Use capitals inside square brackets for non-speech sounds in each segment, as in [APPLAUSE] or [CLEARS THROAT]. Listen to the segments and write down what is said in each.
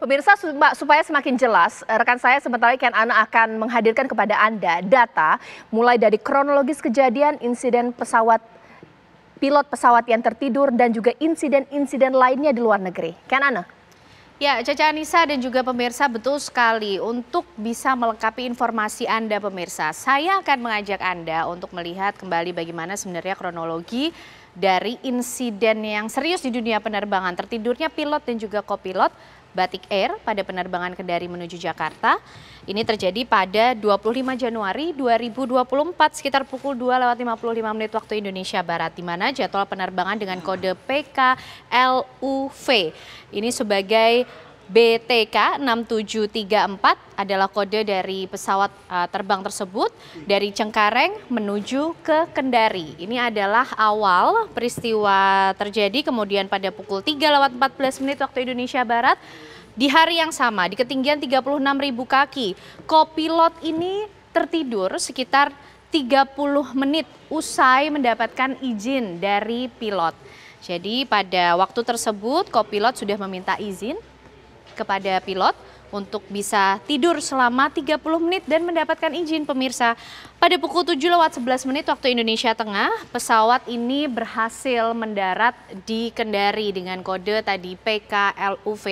Pemirsa, supaya semakin jelas, eh, rekan saya sementara Ken Ana akan menghadirkan kepada Anda data mulai dari kronologis kejadian insiden pesawat pilot pesawat yang tertidur dan juga insiden-insiden lainnya di luar negeri. Ken Ana. Ya, Caca Anissa dan juga pemirsa betul sekali untuk bisa melengkapi informasi Anda pemirsa. Saya akan mengajak Anda untuk melihat kembali bagaimana sebenarnya kronologi dari insiden yang serius di dunia penerbangan tertidurnya pilot dan juga kopilot Batik Air pada penerbangan Kendari menuju Jakarta. Ini terjadi pada 25 Januari 2024 sekitar pukul 2 lewat 55 menit waktu Indonesia Barat di mana jadwal penerbangan dengan kode PKLUV ini sebagai BTK 6734 adalah kode dari pesawat eh, terbang tersebut dari Cengkareng menuju ke Kendari. Ini adalah awal peristiwa terjadi kemudian pada pukul 3 lewat 14 menit waktu Indonesia Barat di hari yang sama di ketinggian ribu kaki. Kopilot ini tertidur sekitar 30 menit usai mendapatkan izin dari pilot. Jadi pada waktu tersebut kopilot sudah meminta izin kepada pilot untuk bisa tidur selama 30 menit dan mendapatkan izin pemirsa. Pada pukul 7 lewat 11 menit waktu Indonesia Tengah, pesawat ini berhasil mendarat di Kendari dengan kode tadi PKLUV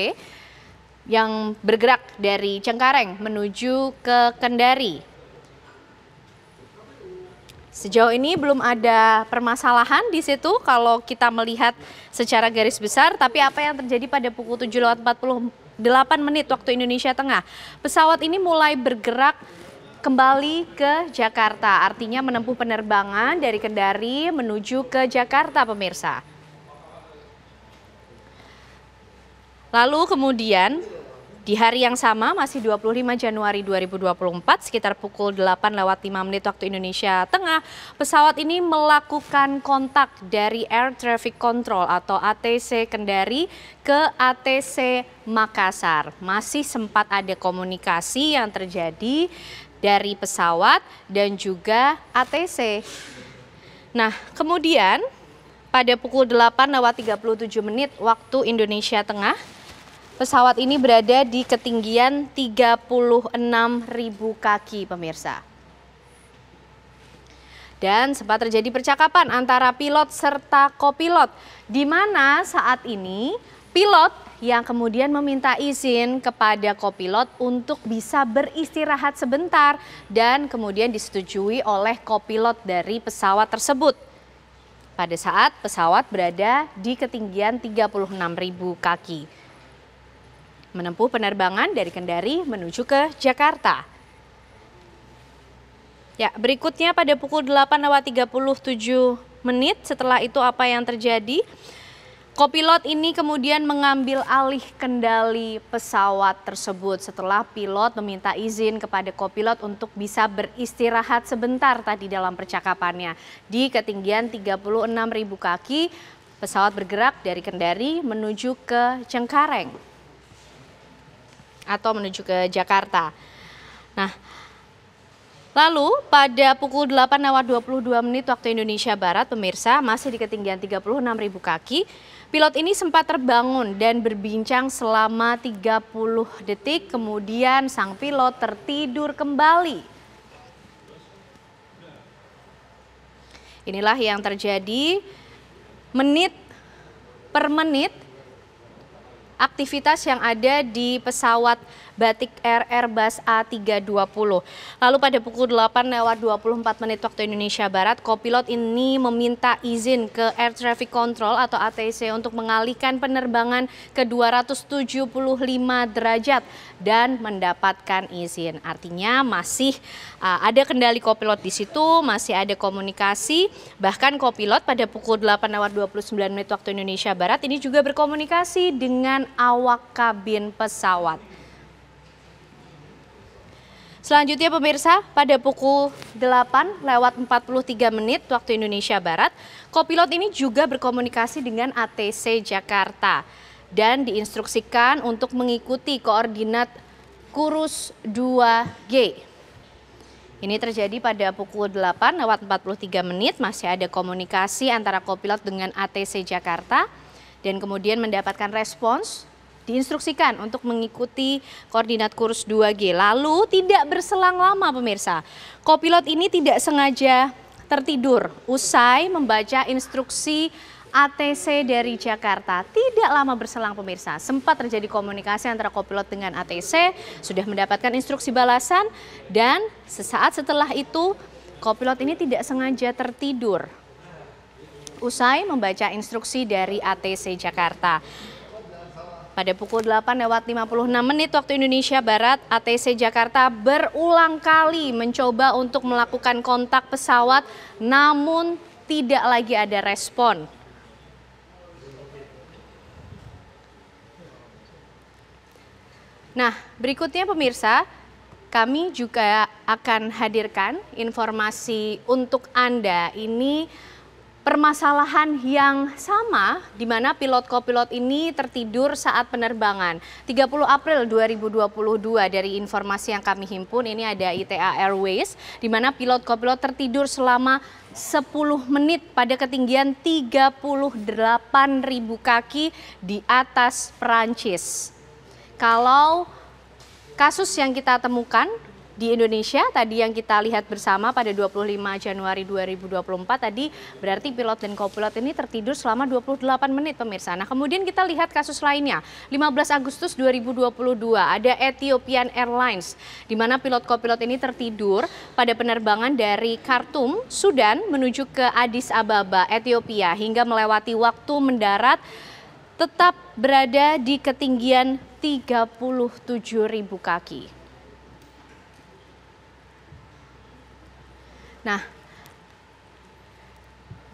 yang bergerak dari Cengkareng menuju ke Kendari. Sejauh ini belum ada permasalahan di situ kalau kita melihat secara garis besar, tapi apa yang terjadi pada pukul 7 lewat 40 8 menit waktu Indonesia Tengah. Pesawat ini mulai bergerak kembali ke Jakarta, artinya menempuh penerbangan dari Kendari menuju ke Jakarta pemirsa. Lalu kemudian di hari yang sama, masih 25 Januari 2024, sekitar pukul 8 lewat 5 menit waktu Indonesia Tengah, pesawat ini melakukan kontak dari Air Traffic Control atau ATC Kendari ke ATC Makassar. Masih sempat ada komunikasi yang terjadi dari pesawat dan juga ATC. Nah, kemudian pada pukul 8 lewat 37 menit waktu Indonesia Tengah, Pesawat ini berada di ketinggian 36.000 kaki pemirsa. Dan sempat terjadi percakapan antara pilot serta kopilot di mana saat ini pilot yang kemudian meminta izin kepada kopilot untuk bisa beristirahat sebentar dan kemudian disetujui oleh kopilot dari pesawat tersebut pada saat pesawat berada di ketinggian 36.000 kaki menempuh penerbangan dari Kendari menuju ke Jakarta. Ya, berikutnya pada pukul 8.37 menit setelah itu apa yang terjadi? Kopilot ini kemudian mengambil alih kendali pesawat tersebut setelah pilot meminta izin kepada kopilot untuk bisa beristirahat sebentar tadi dalam percakapannya. Di ketinggian 36.000 kaki, pesawat bergerak dari Kendari menuju ke Cengkareng atau menuju ke Jakarta. Nah, Lalu pada pukul lewat 22 menit waktu Indonesia Barat, pemirsa masih di ketinggian 36.000 kaki, pilot ini sempat terbangun dan berbincang selama 30 detik, kemudian sang pilot tertidur kembali. Inilah yang terjadi menit per menit aktivitas yang ada di pesawat Batik Air Airbus A320. Lalu pada pukul 8 lewat 24 menit waktu Indonesia Barat, kopilot ini meminta izin ke Air Traffic Control atau ATC untuk mengalihkan penerbangan ke 275 derajat dan mendapatkan izin. Artinya masih Uh, ada kendali kopilot di situ, masih ada komunikasi, bahkan kopilot pada pukul 8 lewat 29 menit waktu Indonesia Barat ini juga berkomunikasi dengan awak kabin pesawat. Selanjutnya pemirsa, pada pukul 8 lewat 43 menit waktu Indonesia Barat, kopilot ini juga berkomunikasi dengan ATC Jakarta dan diinstruksikan untuk mengikuti koordinat kurus 2G ini terjadi pada pukul 8 lewat 43 menit masih ada komunikasi antara kopilot dengan ATC Jakarta dan kemudian mendapatkan respons diinstruksikan untuk mengikuti koordinat kurs 2G. Lalu tidak berselang lama pemirsa, kopilot ini tidak sengaja tertidur usai membaca instruksi ATC dari Jakarta. Tidak lama berselang pemirsa, sempat terjadi komunikasi antara kopilot dengan ATC, sudah mendapatkan instruksi balasan dan sesaat setelah itu kopilot ini tidak sengaja tertidur. Usai membaca instruksi dari ATC Jakarta. Pada pukul 8 lewat 56 menit waktu Indonesia Barat, ATC Jakarta berulang kali mencoba untuk melakukan kontak pesawat namun tidak lagi ada respon. Nah, berikutnya pemirsa, kami juga akan hadirkan informasi untuk Anda. Ini permasalahan yang sama di mana pilot kopilot ini tertidur saat penerbangan. 30 April 2022 dari informasi yang kami himpun ini ada ITA Airways di mana pilot kopilot tertidur selama 10 menit pada ketinggian 38.000 kaki di atas Perancis kalau kasus yang kita temukan di Indonesia tadi yang kita lihat bersama pada 25 Januari 2024 tadi berarti pilot dan kopilot ini tertidur selama 28 menit pemirsa. Nah kemudian kita lihat kasus lainnya 15 Agustus 2022 ada Ethiopian Airlines di mana pilot kopilot ini tertidur pada penerbangan dari Khartoum, Sudan menuju ke Addis Ababa, Ethiopia hingga melewati waktu mendarat tetap berada di ketinggian 37.000 kaki. Nah,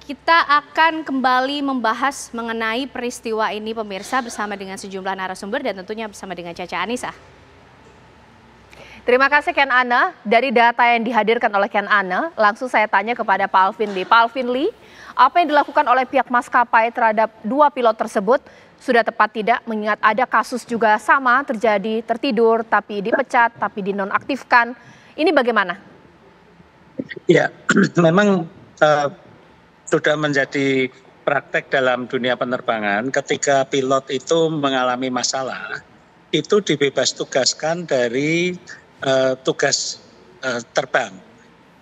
kita akan kembali membahas mengenai peristiwa ini pemirsa bersama dengan sejumlah narasumber dan tentunya bersama dengan Caca Anissa. Terima kasih Ken Ana. Dari data yang dihadirkan oleh Ken Ana, langsung saya tanya kepada Pak Alvin Lee. Pak Alvin Lee, apa yang dilakukan oleh pihak maskapai terhadap dua pilot tersebut sudah tepat tidak mengingat ada kasus juga sama terjadi tertidur tapi dipecat tapi dinonaktifkan. Ini bagaimana? Ya, [CLEARS THROAT] memang uh, sudah menjadi praktek dalam dunia penerbangan ketika pilot itu mengalami masalah itu dibebas tugaskan dari uh, tugas uh, terbang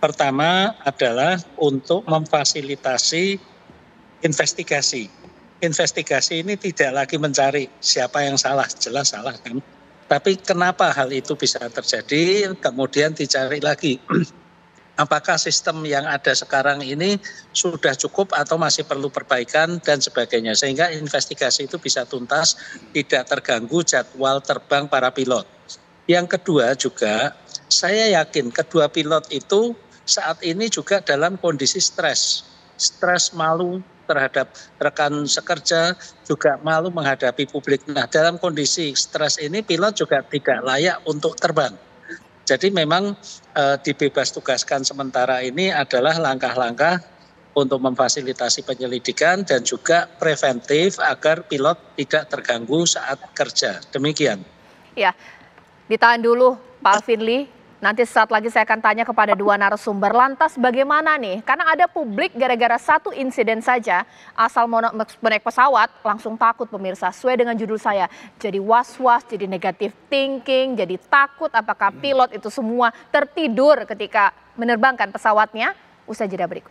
Pertama adalah untuk memfasilitasi investigasi. Investigasi ini tidak lagi mencari siapa yang salah, jelas salah kan. Tapi kenapa hal itu bisa terjadi? Kemudian dicari lagi [CLEARS THROAT] apakah sistem yang ada sekarang ini sudah cukup atau masih perlu perbaikan dan sebagainya sehingga investigasi itu bisa tuntas tidak terganggu jadwal terbang para pilot. Yang kedua juga saya yakin kedua pilot itu saat ini juga dalam kondisi stres. Stres malu terhadap rekan sekerja juga malu menghadapi publik. Nah, dalam kondisi stres ini pilot juga tidak layak untuk terbang. Jadi memang e, dibebas tugaskan sementara ini adalah langkah-langkah untuk memfasilitasi penyelidikan dan juga preventif agar pilot tidak terganggu saat kerja. Demikian. Ya, ditahan dulu Pak Alvin Lee. Nanti saat lagi saya akan tanya kepada dua narasumber. Lantas bagaimana nih? Karena ada publik gara-gara satu insiden saja asal mau naik pesawat langsung takut pemirsa. Sesuai dengan judul saya, jadi was-was, jadi negatif thinking, jadi takut apakah pilot itu semua tertidur ketika menerbangkan pesawatnya. Usai jeda berikut.